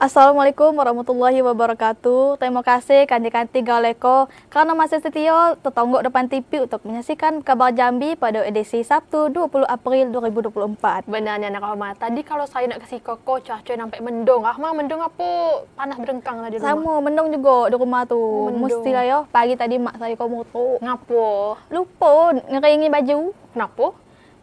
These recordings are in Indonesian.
Assalamualaikum warahmatullahi wabarakatuh. Terima kasih kanti-kanti Galeko karena masih setia tetonggok depan TV untuk menyaksikan kabar Jambi pada edisi Sabtu 20 April 2024. Benarnya nak Rahma. Tadi kalau saya nak kasih koko cuaca nampak mendung. Ah, mah mendung apa? Panas berengkang di rumah. Sama mendung juga di rumah tu. Mesti lah yo. Pagi tadi mak saya kau motor. Ngapo? Lupa ngeringi baju. Kenapa?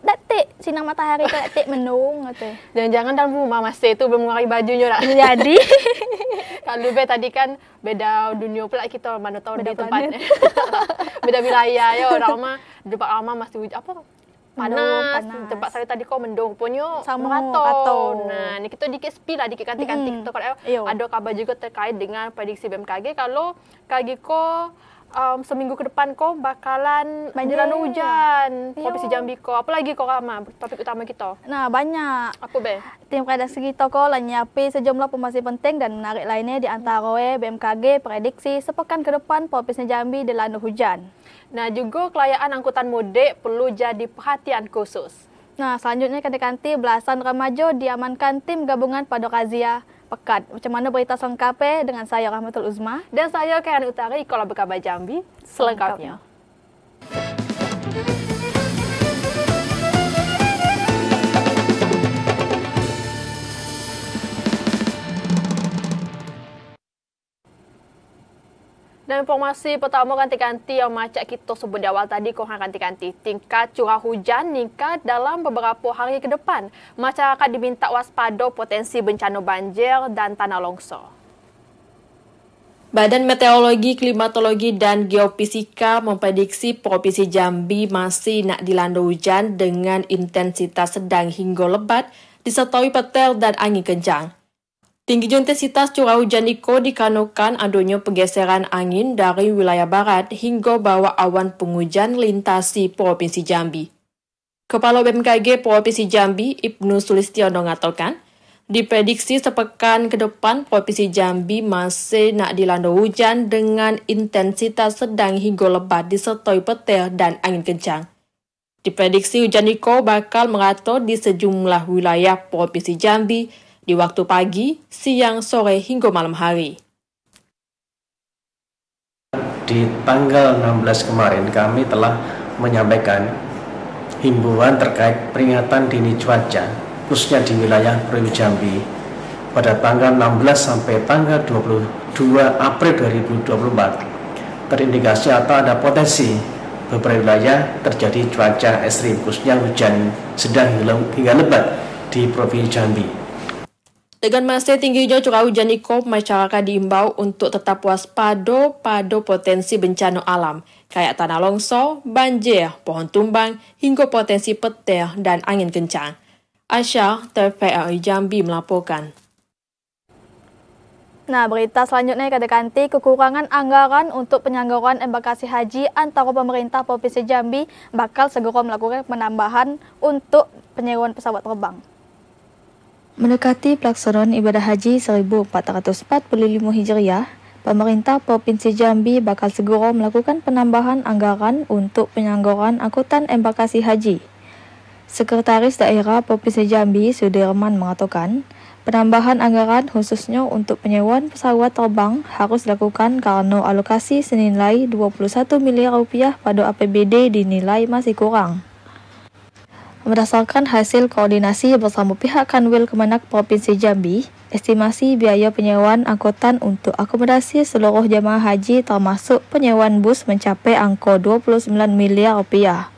detik sinar matahari itu detik mendung gitu. Jangan-jangan dalam rumah Mas itu belum mengeluarkan bajunya lah. Jadi kalau be tadi kan beda dunia pula kita mana tahu beda di tempatnya. beda wilayah ya orang mah tempat lama masih hujan apa panas, panas. tempat saya tadi kau mendung punyo sama raton. Nah, ini kita dikit sepi lah dikit kantik-kantik -hmm. Gitu. kalau iya. ada kabar juga terkait dengan prediksi BMKG kalau kagiko kau um, seminggu ke depan kok bakalan banjiran yeah. hujan yeah. bisa Jambi kok lagi kok ama topik utama kita nah banyak apa be tim redaksi kita kok lah sejumlah pembahasan penting dan menarik lainnya di antara BMKG prediksi sepekan ke depan popisnya Jambi dilanda hujan nah juga kelayaan angkutan mudik perlu jadi perhatian khusus Nah, selanjutnya kanti-kanti belasan remaja diamankan tim gabungan pada razia pekat. Macam mana berita selengkapnya dengan saya Rahmatul Uzma dan saya Karen Utari Kolam Bekaba Jambi selengkapnya. selengkapnya. Dan informasi pertama ganti-ganti yang macam kita sebut di awal tadi korang ganti-ganti Tingkat curah hujan meningkat dalam beberapa hari ke depan. Masyarakat diminta waspada potensi bencana banjir dan tanah longsor. Badan Meteorologi, Klimatologi, dan Geofisika memprediksi Provinsi Jambi masih nak dilanda hujan dengan intensitas sedang hingga lebat, disertai petir dan angin kencang. Tinggi intensitas curah hujan Iko dikarenakan adanya pergeseran angin dari wilayah barat hingga bawa awan penghujan lintasi Provinsi Jambi. Kepala BMKG Provinsi Jambi, Ibnu Sulistiono mengatakan, diprediksi sepekan ke depan Provinsi Jambi masih nak dilanda hujan dengan intensitas sedang hingga lebat disertai petir dan angin kencang. Diprediksi hujan Iko bakal merata di sejumlah wilayah Provinsi Jambi, di waktu pagi, siang, sore, hingga malam hari. Di tanggal 16 kemarin kami telah menyampaikan himbauan terkait peringatan dini cuaca khususnya di wilayah Provinsi Jambi pada tanggal 16 sampai tanggal 22 April 2024 terindikasi atau ada potensi beberapa wilayah terjadi cuaca ekstrim khususnya hujan sedang hingga lebat di Provinsi Jambi. Dengan masih tingginya curah hujan iko, masyarakat diimbau untuk tetap waspada pada potensi bencana alam, kayak tanah longsor, banjir, pohon tumbang, hingga potensi petir dan angin kencang. Asya, TVRI Jambi melaporkan. Nah, berita selanjutnya kata Kanti, kekurangan anggaran untuk penyanggaran embarkasi haji antara pemerintah Provinsi Jambi bakal segera melakukan penambahan untuk penyewaan pesawat terbang. Mendekati pelaksanaan ibadah haji 1445 Hijriah, pemerintah Provinsi Jambi bakal segera melakukan penambahan anggaran untuk penyanggaran angkutan embarkasi haji. Sekretaris Daerah Provinsi Jambi Sudirman mengatakan, penambahan anggaran khususnya untuk penyewaan pesawat terbang harus dilakukan karena alokasi senilai 21 miliar rupiah pada APBD dinilai masih kurang. Berdasarkan hasil koordinasi bersama pihak Kanwil Kemenak Provinsi Jambi, estimasi biaya penyewaan angkutan untuk akomodasi seluruh jemaah haji termasuk penyewaan bus mencapai angka 29 miliar rupiah.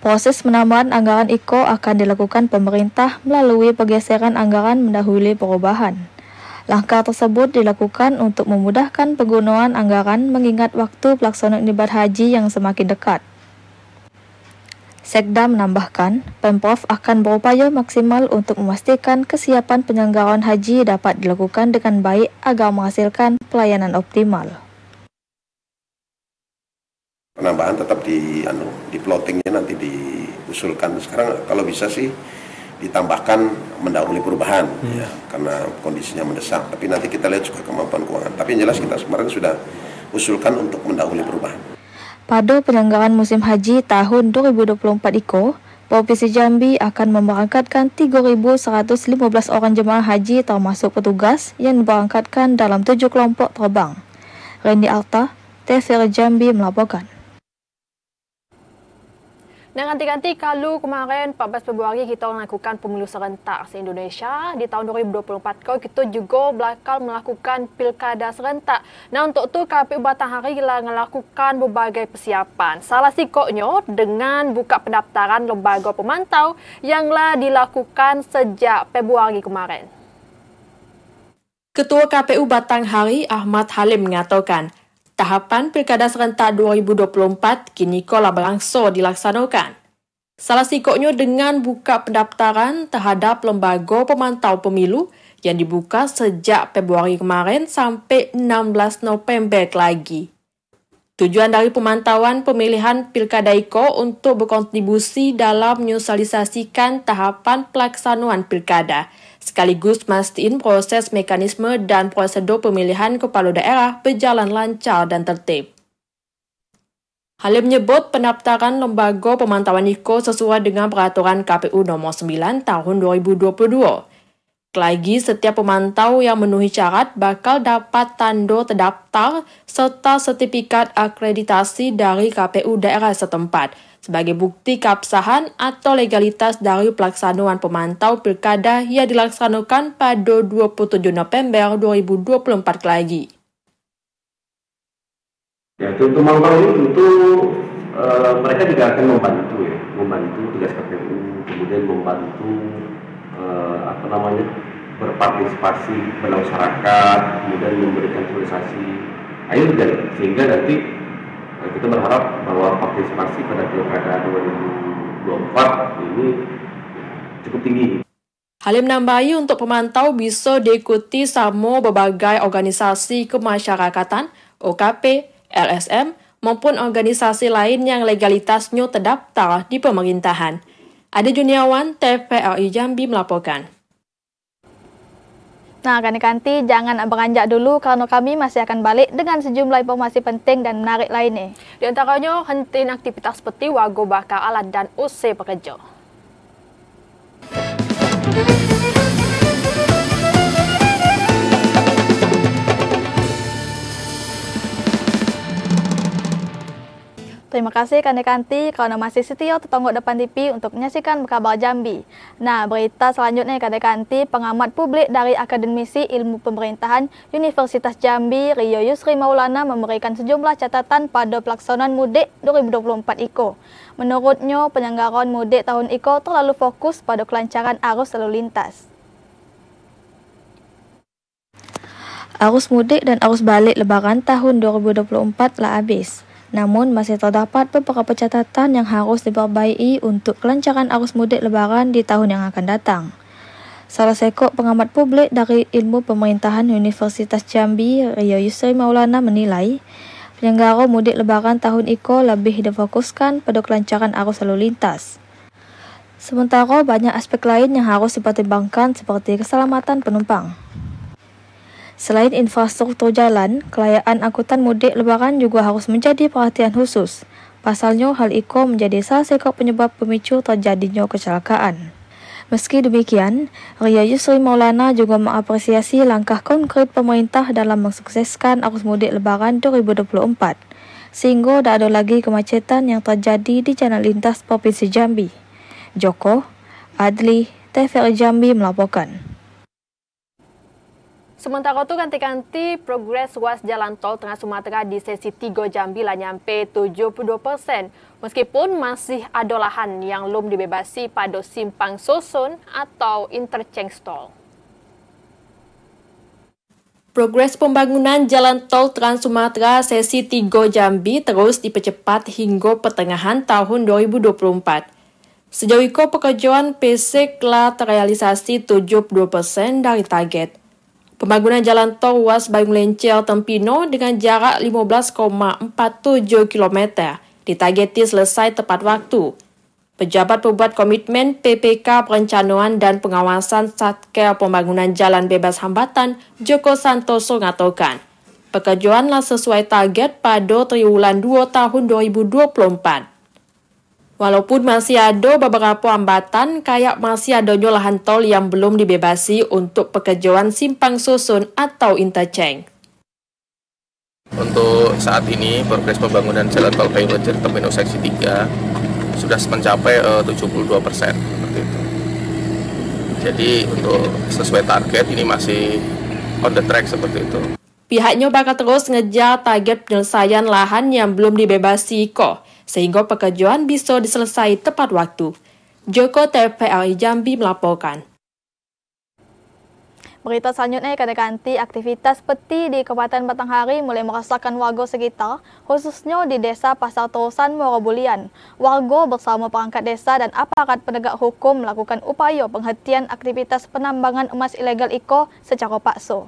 Proses penambahan anggaran IKO akan dilakukan pemerintah melalui pergeseran anggaran mendahului perubahan. Langkah tersebut dilakukan untuk memudahkan penggunaan anggaran mengingat waktu pelaksanaan ibadah haji yang semakin dekat. Sekda menambahkan, Pemprov akan berupaya maksimal untuk memastikan kesiapan penyelenggaraan haji dapat dilakukan dengan baik agar menghasilkan pelayanan optimal. Penambahan tetap di anu, di plottingnya nanti diusulkan. Sekarang kalau bisa sih ditambahkan mendahului perubahan hmm. ya karena kondisinya mendesak. Tapi nanti kita lihat juga kemampuan keuangan. Tapi yang jelas kita kemarin sudah usulkan untuk mendahului perubahan. Pada penyelenggaraan musim haji tahun 2024 iko, Provinsi Jambi akan memberangkatkan 3,115 orang jemaah haji termasuk petugas yang diberangkatkan dalam tujuh kelompok terbang. Randy Alta, TVR Jambi melaporkan. Nah, ganti-ganti kalau kemarin 14 Februari kita melakukan pemilu serentak se-Indonesia, di tahun 2024 kau kita juga bakal melakukan pilkada serentak. Nah untuk itu KPU Batanghari lah melakukan berbagai persiapan. Salah sih koknya dengan buka pendaftaran lembaga pemantau yang lah dilakukan sejak Februari kemarin. Ketua KPU Batanghari Ahmad Halim mengatakan, Tahapan Pilkada Serentak 2024 kini kola berlangsung dilaksanakan. Salah sikoknya dengan buka pendaftaran terhadap lembaga pemantau pemilu yang dibuka sejak Februari kemarin sampai 16 November lagi. Tujuan dari pemantauan pemilihan Pilkada IKO untuk berkontribusi dalam menyosialisasikan tahapan pelaksanaan pilkada, sekaligus mastiin proses mekanisme dan prosedur pemilihan kepala daerah berjalan lancar dan tertib. Halim menyebut pendaftaran lembaga pemantauan IKO sesuai dengan peraturan KPU nomor 9 tahun 2022 lagi, setiap pemantau yang memenuhi syarat bakal dapat tando terdaftar serta sertifikat akreditasi dari KPU daerah setempat sebagai bukti keabsahan atau legalitas dari pelaksanaan pemantau pilkada yang dilaksanakan pada 27 November 2024 lagi. Ya, tentu pemantau ini tentu uh, mereka juga akan membantu ya, membantu tugas KPU, kemudian membantu uh, apa namanya berpartisipasi pada masyarakat kemudian memberikan sosialisasi air dan sehingga nanti eh, kita berharap bahwa partisipasi pada pilkada 2024 ini ya, cukup tinggi. Halim nambahi untuk pemantau bisa diikuti sama berbagai organisasi kemasyarakatan, OKP, LSM, maupun organisasi lain yang legalitasnya terdaftar di pemerintahan. Ada Juniawan, TVRI Jambi melaporkan. Nah, ganti-ganti jangan beranjak dulu kerana kami masih akan balik dengan sejumlah informasi penting dan menarik lainnya. Di antaranya, hentikan aktivitas seperti wago bakar alat dan usai pekerja. Musik Terima kasih Kanti, karena masih setia tetangga depan TV untuk menyaksikan kabar Jambi. Nah, berita selanjutnya Kanti, pengamat publik dari Akademisi Ilmu Pemerintahan Universitas Jambi, Rio Yusri Maulana memberikan sejumlah catatan pada pelaksanaan mudik 2024 IKO. Menurutnya, penyelenggaraan mudik tahun IKO terlalu fokus pada kelancaran arus lalu lintas. Arus mudik dan arus balik lebaran tahun 2024 telah habis. Namun, masih terdapat beberapa catatan yang harus diperbaiki untuk kelancaran arus mudik lebaran di tahun yang akan datang. Salah seekor pengamat publik dari Ilmu Pemerintahan Universitas Jambi, Rio Yusri Maulana menilai, penyelenggara mudik lebaran tahun IKO lebih difokuskan pada kelancaran arus lalu lintas. Sementara banyak aspek lain yang harus dipertimbangkan seperti keselamatan penumpang. Selain infrastruktur jalan, kelayakan angkutan mudik lebaran juga harus menjadi perhatian khusus. Pasalnya, hal itu menjadi salah satu penyebab pemicu terjadinya kecelakaan. Meski demikian, Ria Yusri Maulana juga mengapresiasi langkah konkret pemerintah dalam mensukseskan arus mudik lebaran 2024, sehingga tidak ada lagi kemacetan yang terjadi di jalan lintas Provinsi Jambi. Joko, Adli, TVR Jambi melaporkan. Sementara itu ganti-ganti progres ruas jalan tol Tengah Sumatera di sesi 3 Jambi lah nyampe 72 persen. Meskipun masih ada lahan yang belum dibebasi pada simpang susun atau interchange tol. Progres pembangunan jalan tol Trans Sumatera sesi 3 Jambi terus dipercepat hingga pertengahan tahun 2024. Sejauh itu pekerjaan PC telah terrealisasi 72% dari target. Pembangunan jalan tol Was Bayung Lencel Tempino dengan jarak 15,47 km ditargeti selesai tepat waktu. Pejabat pembuat komitmen PPK Perencanaan dan Pengawasan Satker Pembangunan Jalan Bebas Hambatan Joko Santoso mengatakan, pekerjaanlah sesuai target pada triwulan 2 tahun 2024. Walaupun masih ada beberapa hambatan, kayak masih adanya lahan tol yang belum dibebasi untuk pekerjaan simpang susun atau interchange. Untuk saat ini, progres pembangunan jalan tol kayu Terminal Seksi 3 sudah mencapai eh, uh, 72 persen. Jadi untuk sesuai target ini masih on the track seperti itu. Pihaknya bakal terus ngejar target penyelesaian lahan yang belum dibebasi kok sehingga pekerjaan bisa diselesai tepat waktu. Joko TPLI Jambi melaporkan. Berita selanjutnya, kata ganti aktivitas peti di Kabupaten Batanghari mulai merasakan warga sekitar, khususnya di desa Pasar Terusan, Morobulian. Warga bersama perangkat desa dan aparat penegak hukum melakukan upaya penghentian aktivitas penambangan emas ilegal Iko secara paksa.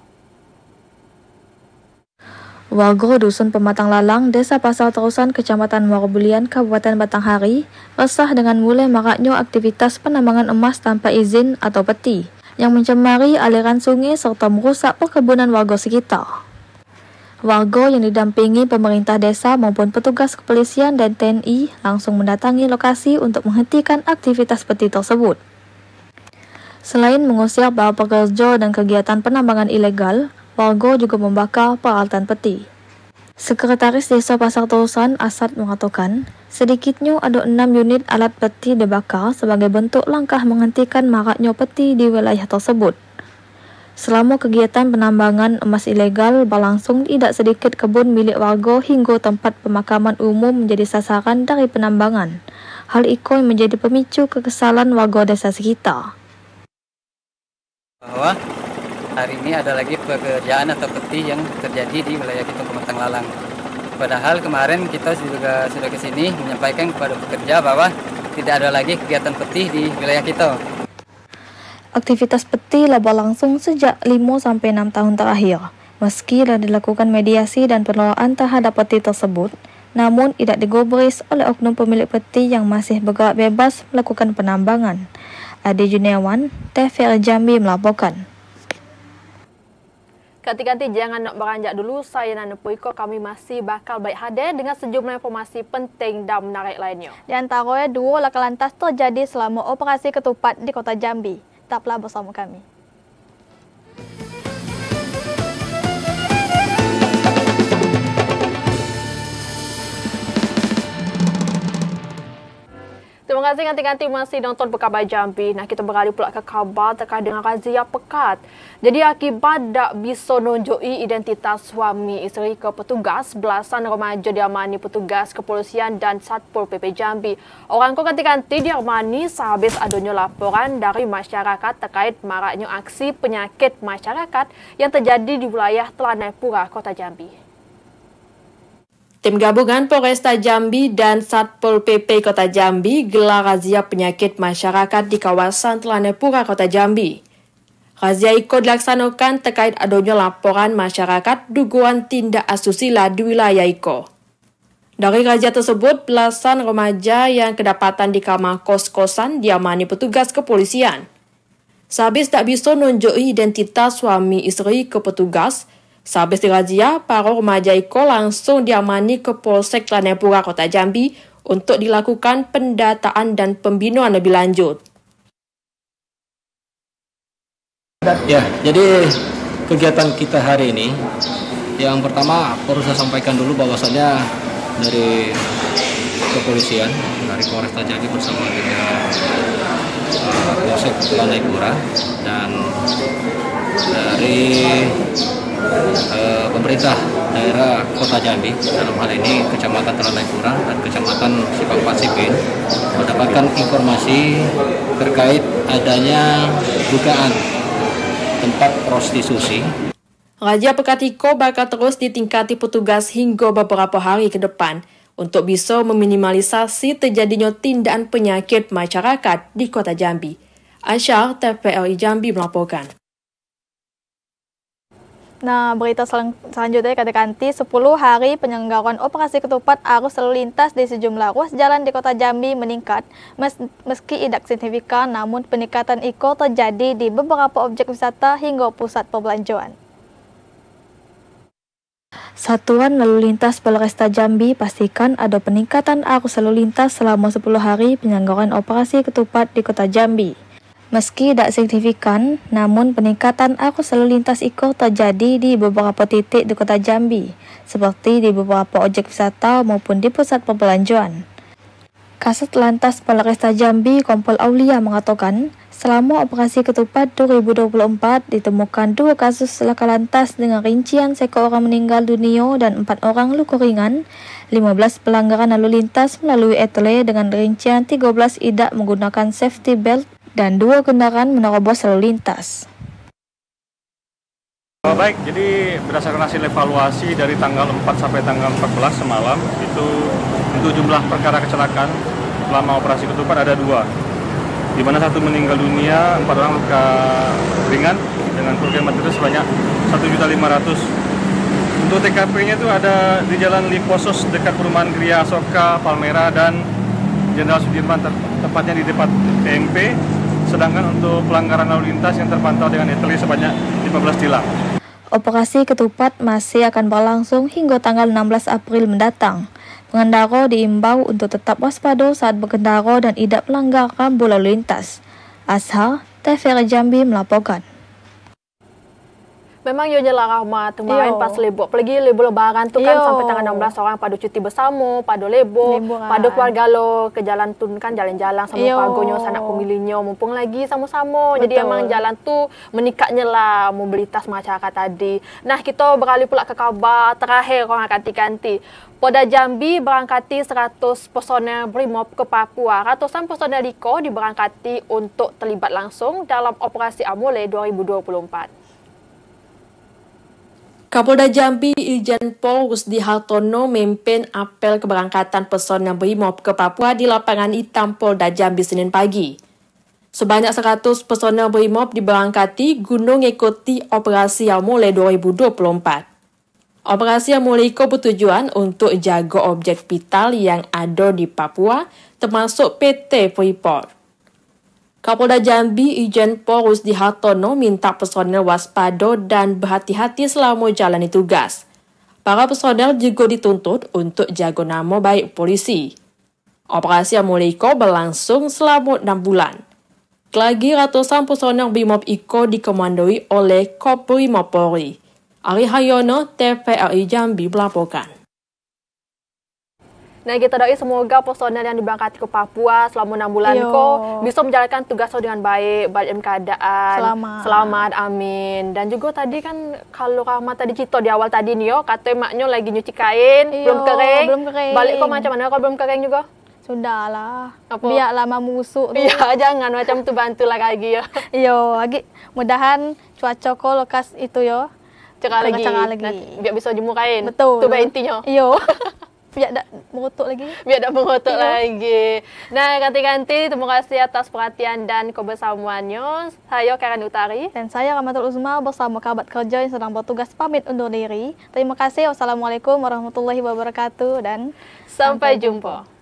Warga Dusun Pematang Lalang, Desa Pasal Terusan, Kecamatan Warbulian, Kabupaten Batanghari, resah dengan mulai maraknya aktivitas penambangan emas tanpa izin atau peti, yang mencemari aliran sungai serta merusak perkebunan warga sekitar. Warga yang didampingi pemerintah desa maupun petugas kepolisian dan TNI langsung mendatangi lokasi untuk menghentikan aktivitas peti tersebut. Selain mengusir para pekerja dan kegiatan penambangan ilegal, Walgo juga membakar peralatan peti. Sekretaris Desa Pasar Terusan Asad mengatakan, sedikitnya ada enam unit alat peti dibakar sebagai bentuk langkah menghentikan maraknya peti di wilayah tersebut. Selama kegiatan penambangan emas ilegal berlangsung tidak sedikit kebun milik warga hingga tempat pemakaman umum menjadi sasaran dari penambangan. Hal itu menjadi pemicu kekesalan warga desa sekitar. Bahwa hari ini ada lagi pekerjaan atau peti yang terjadi di wilayah kita Pematang Lalang. Padahal kemarin kita juga sudah ke sini menyampaikan kepada pekerja bahwa tidak ada lagi kegiatan peti di wilayah kita. Aktivitas peti laba langsung sejak 5 sampai 6 tahun terakhir. Meski telah dilakukan mediasi dan penolakan terhadap peti tersebut, namun tidak digubris oleh oknum pemilik peti yang masih bergerak bebas melakukan penambangan. Adi Juniawan, TVR Jambi melaporkan. Ganti-ganti jangan nak beranjak dulu. Saya Nana Puiko, kami masih bakal baik hadir dengan sejumlah informasi penting dan menarik lainnya. Di antaranya, dua laka lantas terjadi selama operasi ketupat di kota Jambi. Tetaplah bersama kami. Terima kasih ganti-ganti masih nonton Pekabar Jambi. Nah, kita beralih pula ke kabar terkait dengan razia pekat. Jadi akibat tak bisa nunjui identitas suami istri ke petugas, belasan remaja diamani petugas kepolisian dan Satpol PP Jambi. Orang kok ganti-ganti diamani sehabis adanya laporan dari masyarakat terkait maraknya aksi penyakit masyarakat yang terjadi di wilayah Telanai Pura, Kota Jambi. Tim gabungan Polresta Jambi dan Satpol PP Kota Jambi gelar razia penyakit masyarakat di kawasan Telanepura Kota Jambi. Razia ikut dilaksanakan terkait adanya laporan masyarakat dugaan tindak asusila di wilayah Iko. Dari razia tersebut, belasan remaja yang kedapatan di kamar kos-kosan diamani petugas kepolisian. Sabis tak bisa nunjuk identitas suami istri ke petugas, Sehabis dirazia, para remaja Iko langsung diamani ke Polsek Tanepura Kota Jambi untuk dilakukan pendataan dan pembinaan lebih lanjut. Ya, jadi kegiatan kita hari ini yang pertama perlu saya sampaikan dulu bahwasannya dari kepolisian dari Polresta Jambi bersama dengan eh, Polsek Tanepura dan dari Eh, pemerintah daerah Kota Jambi dalam hal ini Kecamatan Kurang dan Kecamatan Sipang Pasipin mendapatkan informasi terkait adanya dugaan tempat prostitusi Raja Pekatiko bakal terus ditingkati petugas hingga beberapa hari ke depan untuk bisa meminimalisasi terjadinya tindakan penyakit masyarakat di Kota Jambi. Asyar TPLI Jambi melaporkan. Nah, berita sel selanjutnya kata Kanti, 10 hari penyelenggaraan operasi ketupat arus lalu lintas di sejumlah ruas jalan di kota Jambi meningkat. Mes meski tidak signifikan, namun peningkatan ikut terjadi di beberapa objek wisata hingga pusat perbelanjaan. Satuan Lalu Lintas Polresta Jambi pastikan ada peningkatan arus lalu lintas selama 10 hari penyelenggaraan operasi ketupat di Kota Jambi. Meski tidak signifikan, namun peningkatan arus lalu lintas iko terjadi di beberapa titik di kota Jambi, seperti di beberapa objek wisata maupun di pusat perbelanjaan. Kasat Lantas Polresta Jambi Kompol Aulia mengatakan, selama operasi ketupat 2024 ditemukan dua kasus laka lantas dengan rincian seko orang meninggal dunia dan empat orang luka ringan, 15 pelanggaran lalu lintas melalui etele dengan rincian 13 tidak menggunakan safety belt dan dua kendaraan menerobos lalu lintas. Oh, baik, jadi berdasarkan hasil evaluasi dari tanggal 4 sampai tanggal 14 semalam, itu untuk jumlah perkara kecelakaan selama operasi ketupat ada dua, di mana satu meninggal dunia, empat orang luka ringan dengan kerugian material sebanyak 1.500. Untuk TKP-nya itu ada di Jalan Liposos dekat perumahan Gria Soka, Palmera dan Jenderal Sudirman tepatnya di depan TMP sedangkan untuk pelanggaran lalu lintas yang terpantau dengan eteli sebanyak 15 tilang. Operasi ketupat masih akan berlangsung hingga tanggal 16 April mendatang. Pengendara diimbau untuk tetap waspada saat berkendara dan tidak melanggar rambu lalu lintas. Asha, TVR Jambi melaporkan memang yo ya lah rahmat kemarin iya. pas lebo apalagi lebo lebaran tuh kan yo. Iya. sampai tanggal 16 orang pada cuti bersama pada lebo kan. pada keluarga lo ke jalan tun kan jalan-jalan sama keluarganya iya. sanak pemilihnya mumpung lagi sama-sama jadi emang jalan tuh meningkatnya lah mobilitas masyarakat tadi nah kita beralih pula ke kabar terakhir orang ganti-ganti Poda Jambi berangkati 100 personel BRIMOB ke Papua. Ratusan personel Liko diberangkati untuk terlibat langsung dalam operasi Amole 2024. Kapolda Jambi Ijen Pol Rusdi Hartono memimpin apel keberangkatan pesona BRIMOB ke Papua di lapangan Hitam Polda Jambi Senin pagi. Sebanyak 100 personel BRIMOB diberangkati gunung mengikuti operasi yang mulai 2024. Operasi yang mulai itu bertujuan untuk jaga objek vital yang ada di Papua, termasuk PT Freeport. Kapolda Jambi Ijen Porus di Hartono minta personel waspada dan berhati-hati selama jalani tugas. Para personel juga dituntut untuk jago nama baik polisi. Operasi Amuliko berlangsung selama 6 bulan. Lagi ratusan personel BIMOB Iko dikomandoi oleh Kopri Mopori. Ari Hayono, TVRI Jambi melaporkan. Nah kita doain semoga personel yang diberangkatkan ke Papua selama enam bulan Yo. ko bisa menjalankan tugas tugasnya dengan baik, baik dalam keadaan selamat. selamat, amin. Dan juga tadi kan kalau Rahmat tadi cito di awal tadi nih yo, katanya maknya lagi nyuci kain, Yo, belum kering, belum kering. Balik kok macam mana kalau belum kering juga? Sudahlah. Apa? Biar lama musuh Iya, jangan macam tuh bantulah lagi gitu, ya. Yo, lagi mudahan cuaca kok lokas itu yo. Cekal lagi. Cekal lagi. Biar bisa jemur kain. Betul. Tuh intinya. Yo. biar tidak mengutuk lagi biar tidak mengutuk yeah. lagi nah ganti-ganti. terima kasih atas perhatian dan kebersamaan saya Karen Utari dan saya Ramatul Uzma bersama kerabat kerja yang sedang bertugas pamit undur diri terima kasih wassalamualaikum warahmatullahi wabarakatuh dan sampai, sampai jumpa. jumpa.